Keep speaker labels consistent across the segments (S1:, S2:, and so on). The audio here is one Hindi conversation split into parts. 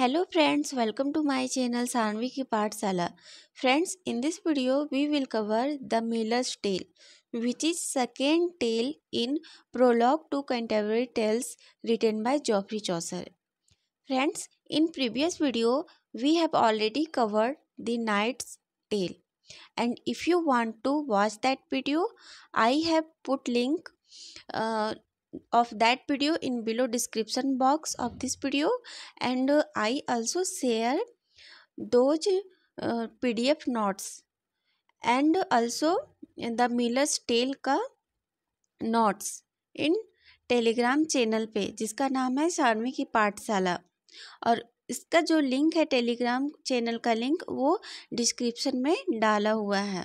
S1: Hello friends, welcome to my channel Sanvi ki Sala. Friends, in this video we will cover the Miller's Tale, which is second tale in Prologue to Canterbury Tales written by Geoffrey Chaucer. Friends, in previous video we have already covered the Knight's Tale. And if you want to watch that video, I have put link uh, of that video in below description box of this video and uh, i also share those uh, pdf notes and also the miller's tale ka notes in Telegram channel पे जिसका नाम है सानवी की पाठशाला और इसका जो लिंक है टेलीग्राम चैनल का लिंक वो डिस्क्रिप्शन में डाला हुआ है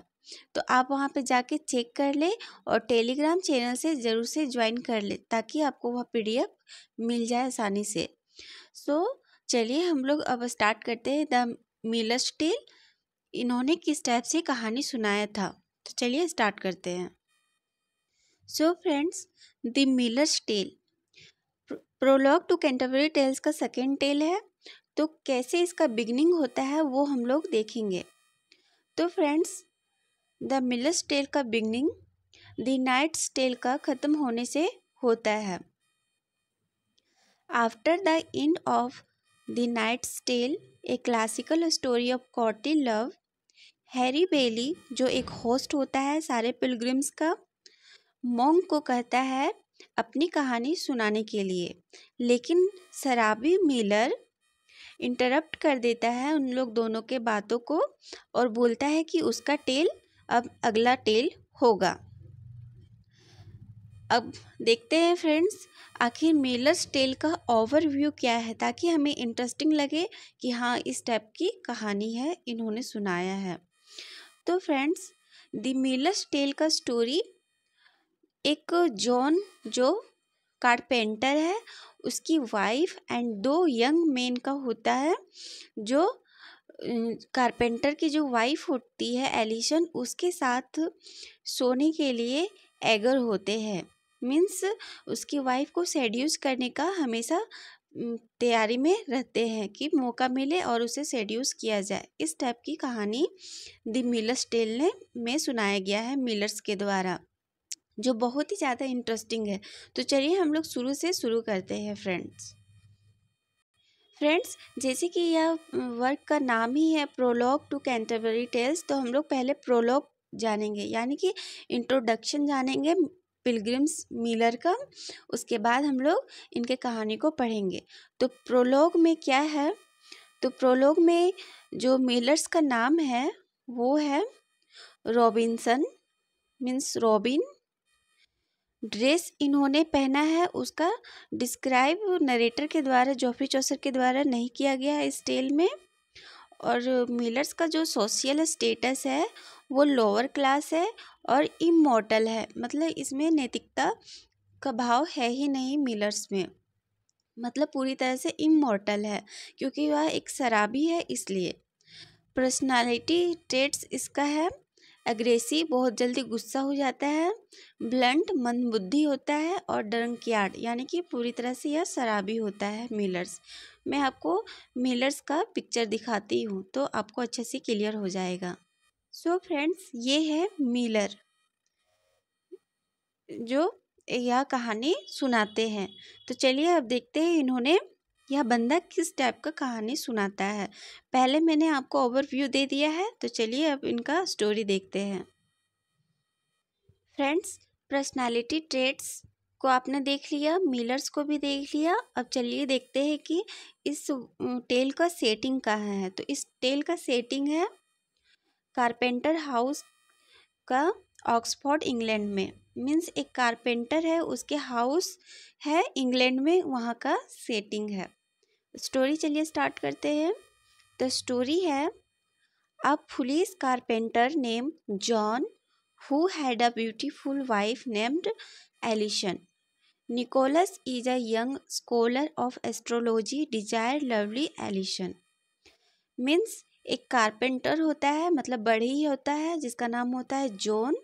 S1: तो आप वहाँ पे जाके चेक कर ले और टेलीग्राम चैनल से ज़रूर से ज्वाइन कर ले ताकि आपको वह पी मिल जाए आसानी से सो चलिए हम लोग अब स्टार्ट करते हैं द मिलस टेल इन्होंने किस टाइप से कहानी सुनाया था तो चलिए स्टार्ट करते हैं so friends the miller's tale prologue to Canterbury tales का सेकेंड टेल है तो कैसे इसका बिगनिंग होता है वो हम लोग देखेंगे तो फ्रेंड्स द मिलर्स टेल का बिगनिंग द नाइट्स टेल का ख़त्म होने से होता है after the end of the knight's tale a classical story of courtly love Harry Bailey जो एक होस्ट होता है सारे पिलग्रिम्स का मोंग को कहता है अपनी कहानी सुनाने के लिए लेकिन शराबी मिलर इंटरप्ट कर देता है उन लोग दोनों के बातों को और बोलता है कि उसका टेल अब अगला टेल होगा अब देखते हैं फ्रेंड्स आखिर मेलर्स टेल का ओवरव्यू क्या है ताकि हमें इंटरेस्टिंग लगे कि हाँ इस टाइप की कहानी है इन्होंने सुनाया है तो फ्रेंड्स द मेलर्स टेल का स्टोरी एक जॉन जो कारपेंटर है उसकी वाइफ एंड दो यंग मेन का होता है जो कारपेंटर की जो वाइफ होती है एलिशन उसके साथ सोने के लिए एगर होते हैं मीन्स उसकी वाइफ को सेड्यूस करने का हमेशा तैयारी में रहते हैं कि मौका मिले और उसे सेड्यूस किया जाए इस टाइप की कहानी द मिलर्स टेल ने में सुनाया गया है मिलर्स के द्वारा जो बहुत ही ज़्यादा इंटरेस्टिंग है तो चलिए हम लोग शुरू से शुरू करते हैं फ्रेंड्स फ्रेंड्स जैसे कि यह वर्क का नाम ही है प्रोलॉग टू कैंटरबरी टेल्स तो हम लोग पहले प्रोलॉग जानेंगे यानी कि इंट्रोडक्शन जानेंगे पिलग्रिम्स मिलर का उसके बाद हम लोग इनके कहानी को पढ़ेंगे तो प्रोलॉग में क्या है तो प्रोलॉग में जो मिलर्स का नाम है वो है रॉबिन्सन मीन्स रॉबिन ड्रेस इन्होंने पहना है उसका डिस्क्राइब नरेटर के द्वारा जॉफरी चौसर के द्वारा नहीं किया गया है इस टेल में और मिलर्स का जो सोशल स्टेटस है वो लोअर क्लास है और इमोटल है मतलब इसमें नैतिकता का भाव है ही नहीं मिलर्स में मतलब पूरी तरह से इमोटल है क्योंकि वह एक शराबी है इसलिए पर्सनालिटी ट्रेट्स इसका है एग्रेसिव बहुत जल्दी गुस्सा हो जाता है ब्लंट मंदबुद्धि होता है और ड्रंकयार्ड यानी कि पूरी तरह से यह शराबी होता है मिलर्स मैं आपको मिलर्स का पिक्चर दिखाती हूँ तो आपको अच्छे से क्लियर हो जाएगा सो so फ्रेंड्स ये है मिलर जो यह कहानी सुनाते हैं तो चलिए अब देखते हैं इन्होंने यह बंदा किस टाइप का कहानी सुनाता है पहले मैंने आपको ओवरव्यू दे दिया है तो चलिए अब इनका स्टोरी देखते हैं फ्रेंड्स पर्सनालिटी ट्रेट्स को आपने देख लिया मिलर्स को भी देख लिया अब चलिए देखते हैं कि इस टेल का सेटिंग कहाँ है तो इस टेल का सेटिंग है कारपेंटर हाउस का ऑक्सफोर्ड इंग्लैंड में मीन्स एक कारपेंटर है उसके हाउस है इंग्लैंड में वहाँ का सेटिंग है स्टोरी चलिए स्टार्ट करते हैं द स्टोरी है a police carpenter name John who had a beautiful wife named Alison Nicholas is a young scholar of astrology desire lovely Alison means एक कारपेंटर होता है मतलब बड़े ही होता है जिसका नाम होता है जॉन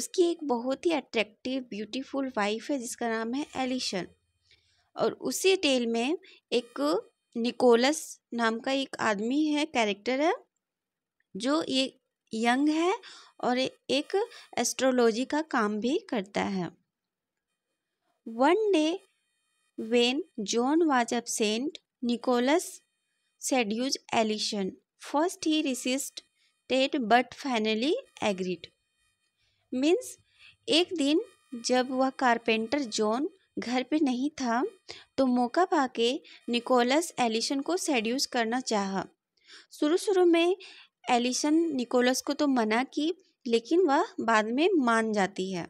S1: उसकी एक बहुत ही अट्रैक्टिव ब्यूटीफुल वाइफ है जिसका नाम है एलिशन और उसी टेल में एक निकोलस नाम का एक आदमी है कैरेक्टर है जो ये यंग है और एक एस्ट्रोलॉजी का काम भी करता है one day when John was absent Nicholas Alison first ही resisted but finally agreed means एक दिन जब वह कारपेंटर जॉन घर पे नहीं था तो मौका पाके निकोलस एलिसन को सेड्यूस करना चाहा शुरू शुरू में एलिसन निकोलस को तो मना की लेकिन वह बाद में मान जाती है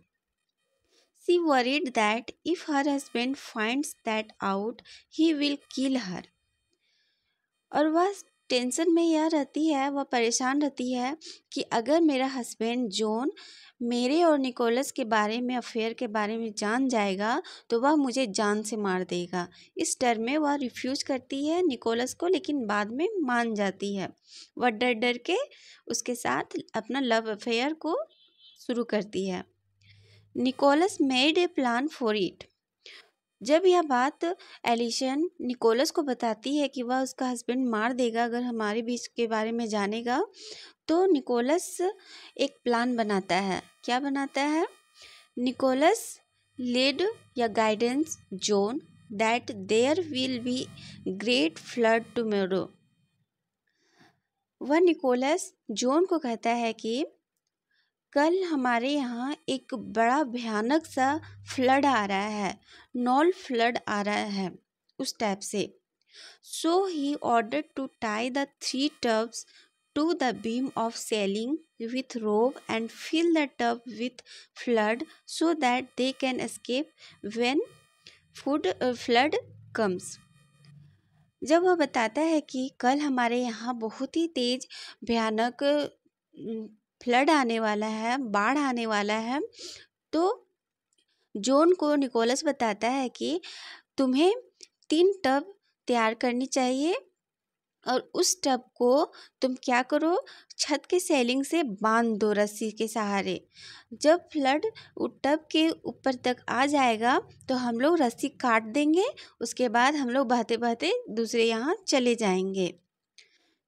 S1: she worried that if her husband finds that out he will kill her और वह टेंशन में यह रहती है वह परेशान रहती है कि अगर मेरा हस्बैंड जॉन मेरे और निकोलस के बारे में अफेयर के बारे में जान जाएगा तो वह मुझे जान से मार देगा इस डर में वह रिफ्यूज करती है निकोलस को लेकिन बाद में मान जाती है वह डर डर के उसके साथ अपना लव अफेयर को शुरू करती है Nicholas made a plan for it जब यह बात एलिशन निकोलस को बताती है कि वह उसका हस्बैंड मार देगा अगर हमारे बीच के बारे में जानेगा तो निकोलस एक प्लान बनाता है क्या बनाता है निकोलस लीड या guidance John that there will be great flood tomorrow वह निकोलस जोन को कहता है कि कल हमारे यहाँ एक बड़ा भयानक सा फ्लड आ रहा है नॉल फ्लड आ रहा है उस टाइप से so he order to tie the three tubs to the beam of ceiling with rope and fill the tub with flood so that they can escape when food flood comes जब वह बताता है कि कल हमारे यहाँ बहुत ही तेज भयानक फ्लड आने वाला है बाढ़ आने वाला है तो जोन को निकोलस बताता है कि तुम्हें तीन टब तैयार करनी चाहिए और उस टब को तुम क्या करो छत के सेलिंग से बांध दो रस्सी के सहारे जब फ्लड टब के ऊपर तक आ जाएगा तो हम लोग रस्सी काट देंगे उसके बाद हम लोग बहते बहते दूसरे यहाँ चले जाएंगे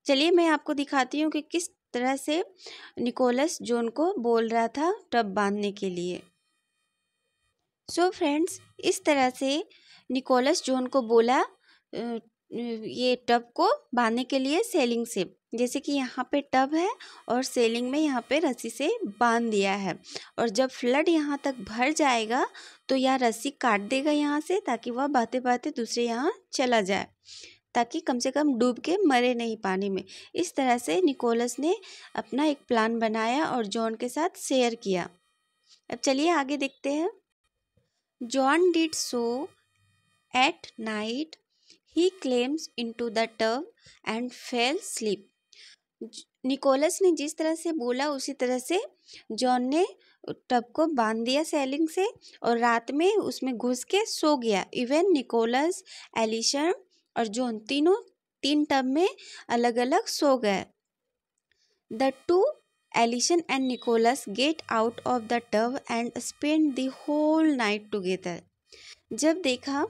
S1: चलिए मैं आपको दिखाती हूँ कि किस तरह से निकोलस जोन को बोल रहा था टब बांधने के लिए सो so फ्रेंड्स इस तरह से निकोलस जोन को बोला ये टब को बांधने के लिए सेलिंग से जैसे कि यहाँ पे टब है और सेलिंग में यहाँ पे रस्सी से बांध दिया है और जब फ्लड यहाँ तक भर जाएगा तो यह रस्सी काट देगा यहाँ से ताकि वह बातें बातें दूसरे यहाँ चला जाए ताकि कम से कम डूब के मरे नहीं पानी में इस तरह से निकोलस ने अपना एक प्लान बनाया और जॉन के साथ शेयर किया अब चलिए आगे देखते हैं John did so at night he climbs into the tub and fell sleep Nicholas ने जिस तरह से बोला उसी तरह से जॉन ने टब को बांध दिया सेलिंग से और रात में उसमें घुस के सो गया इवन निकोलस एलिशन और तीनों तीन टब में अलग अलग सो गए the two Alison and Nicholas get out of the tub and spend the whole night together जब देखा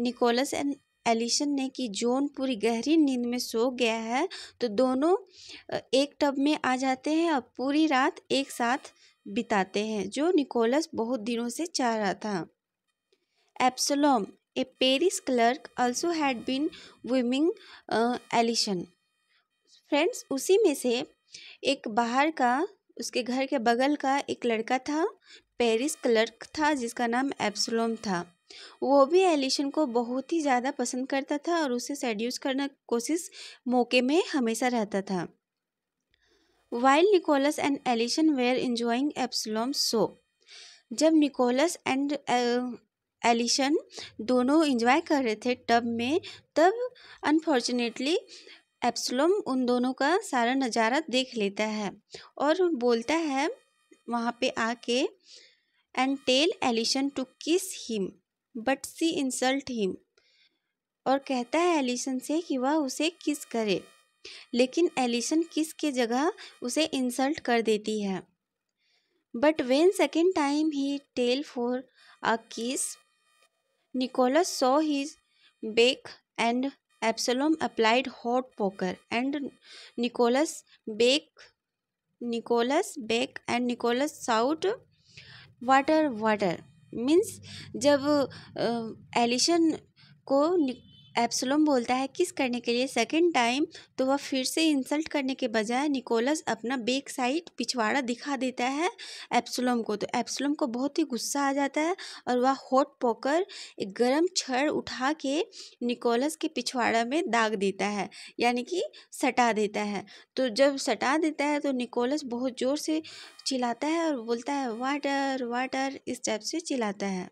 S1: निकोलस एंड एलिशन ने कि जोन पूरी गहरी नींद में सो गया है तो दोनों एक टब में आ जाते हैं और पूरी रात एक साथ बिताते हैं जो निकोलस बहुत दिनों से चाह रहा था Absalom A Paris clerk also had been uh, alison friends उसी में से एक बाहर का उसके घर के बगल का एक लड़का था पेरिस क्लर्क था जिसका नाम absalom था वो भी एलिशन को बहुत ही ज़्यादा पसंद करता था और उसे सेड्यूस करना कोशिश मौके में हमेशा रहता था while Nicholas and Alison were enjoying Absalom saw जब निकोलस एंड एलिशन दोनों इंजॉय कर रहे थे टब में तब अनफॉर्चुनेटली एप्सलोम उन दोनों का सारा नज़ारा देख लेता है और बोलता है वहाँ पे आके and tell Alison to kiss him but she insult him और कहता है एलिशन से कि वह उसे किस करे लेकिन एलिशन किस के जगह उसे इंसल्ट कर देती है but when second time he tell for a kiss Nicholas saw his bake and Absalom applied hot poker and Nicholas bake Nicholas bake and Nicholas shout water water means जब एलिशन को एप्सलोम बोलता है किस करने के लिए सेकेंड टाइम तो वह फिर से इंसल्ट करने के बजाय निकोलस अपना बेक साइड पिछवाड़ा दिखा देता है एप्सलोम को तो एप्सलोम को बहुत ही गुस्सा आ जाता है और वह हॉट पोकर एक गर्म छड़ उठा के निकोलस के पिछवाड़ा में दाग देता है यानी कि सटा देता है तो जब सटा देता है तो निकोलस बहुत ज़ोर से चिल्लाता है और बोलता है वाटर वाटर इस टाइप से चिल्लाता है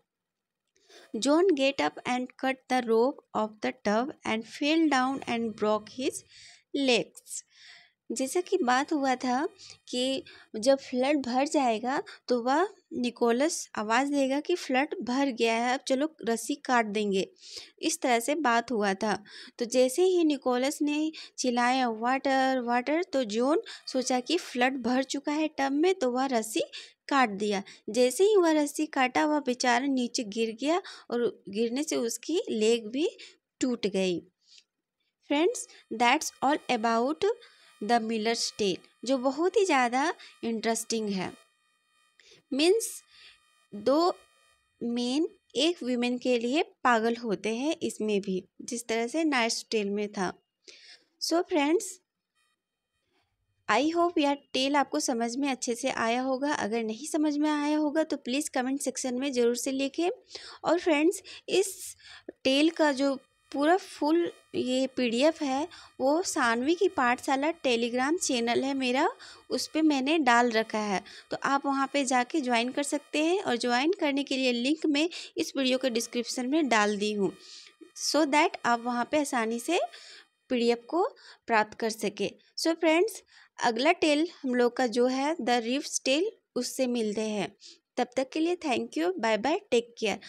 S1: John get up and cut the rope of the tub and fell down and broke his legs. जैसा कि बात हुआ था कि जब फ्लड भर जाएगा तो वह निकोलस आवाज़ देगा कि फ्लड भर गया है अब चलो रस्सी काट देंगे इस तरह से बात हुआ था तो जैसे ही निकोलस ने चिल्लाया वाटर वाटर तो जोन सोचा कि फ्लड भर चुका है टब में तो वह रस्सी काट दिया जैसे ही वह रस्सी काटा वह बेचारा नीचे गिर गया और गिरने से उसकी लेग भी टूट गई friends that's all about the miller's tale जो बहुत ही ज़्यादा इंटरेस्टिंग है मीन्स दो मेन एक वीमेन के लिए पागल होते हैं इसमें भी जिस तरह से नाइट स्टेल में था so so friends I hope यह टेल आपको समझ में अच्छे से आया होगा अगर नहीं समझ में आया होगा तो प्लीज़ कमेंट सेक्शन में ज़रूर से लिखें और फ्रेंड्स इस टेल का जो पूरा फुल ये पीडीएफ है वो सानवी की पाठशाला टेलीग्राम चैनल है मेरा उस पर मैंने डाल रखा है तो आप वहाँ पे जाके ज्वाइन कर सकते हैं और ज्वाइन करने के लिए लिंक मैं इस वीडियो के डिस्क्रिप्शन में डाल दी हूँ सो so दैट आप वहाँ पे आसानी से पी को प्राप्त कर सके सो so फ्रेंड्स अगला टेल हम लोग का जो है द रिफ्स टेल उससे मिलते हैं तब तक के लिए thank you bye bye take care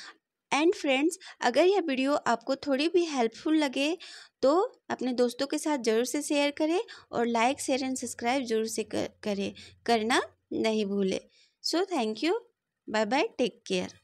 S1: and friends अगर यह वीडियो आपको थोड़ी भी हेल्पफुल लगे तो अपने दोस्तों के साथ ज़रूर से शेयर करें और लाइक शेयर एंड सब्सक्राइब जरूर से कर, करें करना नहीं भूले so thank you bye bye take care